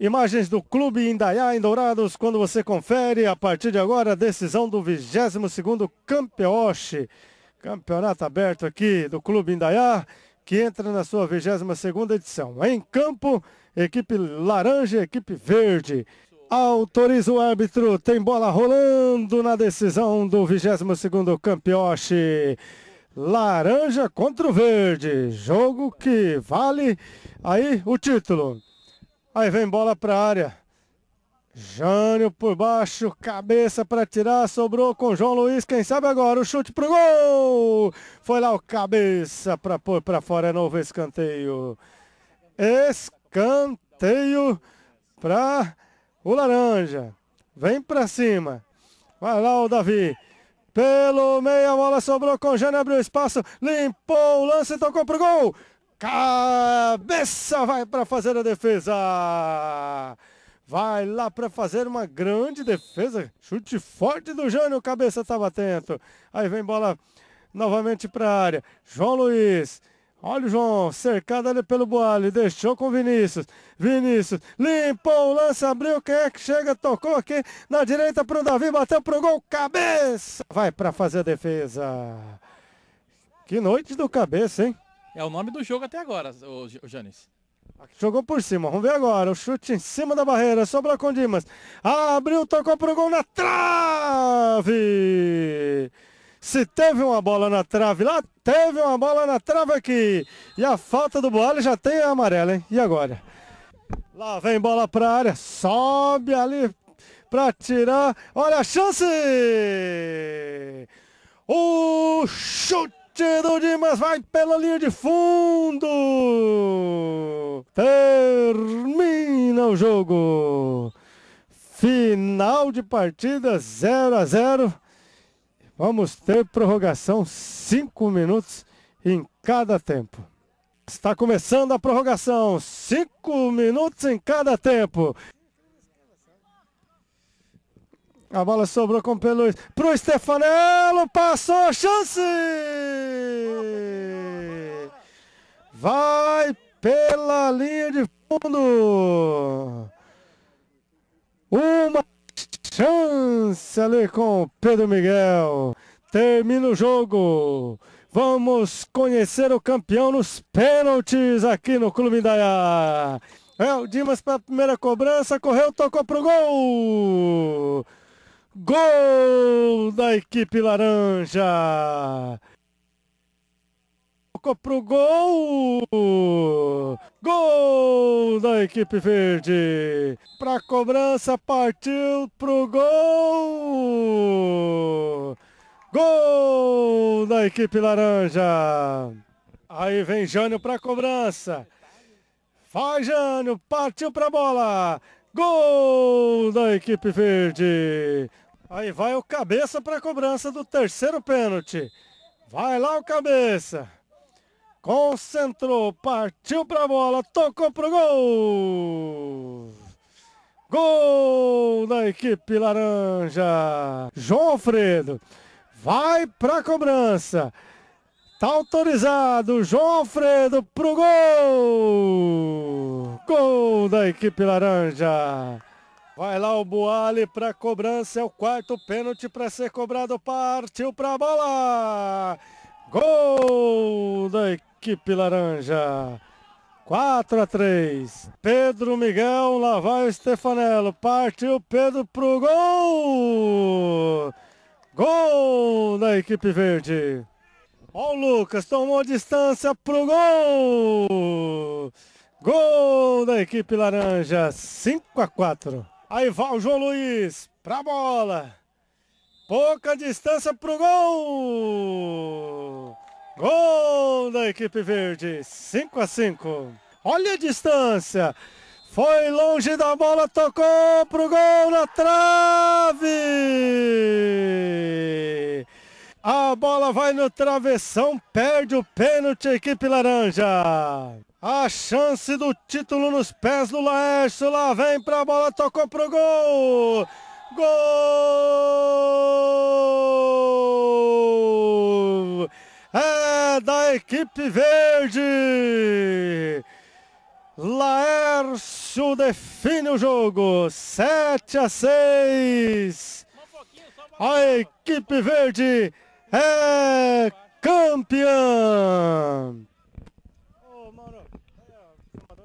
Imagens do Clube Indaiá em Dourados, quando você confere, a partir de agora, a decisão do 22º Campeoche. Campeonato aberto aqui do Clube Indaiá, que entra na sua 22ª edição. Em campo, equipe laranja, equipe verde. Autoriza o árbitro, tem bola rolando na decisão do 22º Campeoche. Laranja contra o verde, jogo que vale aí o título. Aí vem bola para a área. Jânio por baixo, cabeça para tirar, sobrou com João Luiz, quem sabe agora o chute pro gol! Foi lá o cabeça para pôr para fora, é novo escanteio. Escanteio para o Laranja. Vem para cima. Vai lá o Davi. Pelo meio, a bola sobrou com Jânio, abriu espaço, limpou o lance e tocou pro gol! Cabeça vai para fazer a defesa. Vai lá para fazer uma grande defesa. Chute forte do Jânio. Cabeça estava tá atento. Aí vem bola novamente para a área. João Luiz. Olha o João, cercado ali pelo Boalho, deixou com Vinícius. Vinícius limpou o lance, abriu. Quem é que chega? Tocou aqui na direita para o Davi, bateu para o gol. Cabeça! Vai para fazer a defesa. Que noite do cabeça, hein? É o nome do jogo até agora, o Janis. Jogou por cima, vamos ver agora. O chute em cima da barreira, sobra com Dimas. Abriu, tocou pro gol na trave! Se teve uma bola na trave lá, teve uma bola na trave aqui. E a falta do Boalho já tem a amarela, hein? E agora? Lá vem bola pra área, sobe ali pra tirar. Olha a chance! O chute! Batida, o Dimas vai pela linha de fundo. Termina o jogo. Final de partida 0 a 0. Vamos ter prorrogação 5 minutos em cada tempo. Está começando a prorrogação, 5 minutos em cada tempo. A bola sobrou com o Pedro Pro Stefanello, passou a chance! Vai pela linha de fundo. Uma chance ali com o Pedro Miguel. Termina o jogo. Vamos conhecer o campeão nos pênaltis aqui no Clube Indaiá. É o Dimas para a primeira cobrança, correu, tocou para o gol. Gol da equipe laranja! Tocou pro gol! Gol da equipe verde! Pra cobrança, partiu pro gol! Gol da equipe laranja! Aí vem Jânio pra cobrança! Vai Jânio, partiu pra bola! Gol da equipe verde! Aí vai o cabeça para a cobrança do terceiro pênalti. Vai lá o cabeça. Concentrou, partiu para a bola, tocou pro gol. Gol da equipe laranja. João Alfredo vai para a cobrança. Tá autorizado João Alfredo pro gol. Gol da equipe laranja. Vai lá o Boale para cobrança, é o quarto pênalti para ser cobrado, partiu para a bola. Gol da equipe laranja. 4 a 3. Pedro Miguel, lá vai o Stefanello. Partiu Pedro pro gol. Gol da equipe verde. Ó o Lucas, tomou distância pro gol. Gol da equipe laranja, 5 a 4. Aí vai o João Luiz pra bola. Pouca distância pro gol. Gol da equipe verde. 5 a 5. Olha a distância. Foi longe da bola, tocou pro gol na trave. A bola vai no travessão, perde o pênalti, equipe laranja. A chance do título nos pés do Laércio. Lá vem pra bola, tocou pro gol. Gol! É da equipe verde. Laércio define o jogo. 7 a 6. A equipe verde é campeão!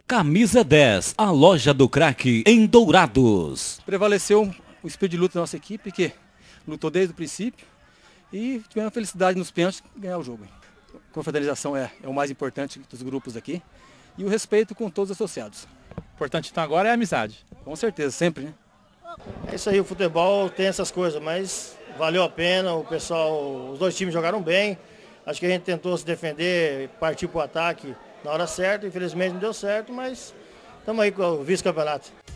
Camisa 10, a loja do craque em Dourados. Prevaleceu o espírito de luta da nossa equipe, que lutou desde o princípio e tivemos a felicidade nos pênaltis de ganhar o jogo. A é, é o mais importante dos grupos aqui e o respeito com todos os associados. O importante então agora é a amizade. Com certeza, sempre. Né? É isso aí, o futebol tem essas coisas, mas valeu a pena, o pessoal, os dois times jogaram bem. Acho que a gente tentou se defender, partir para o ataque na hora certa, infelizmente não deu certo, mas estamos aí com o vice-campeonato.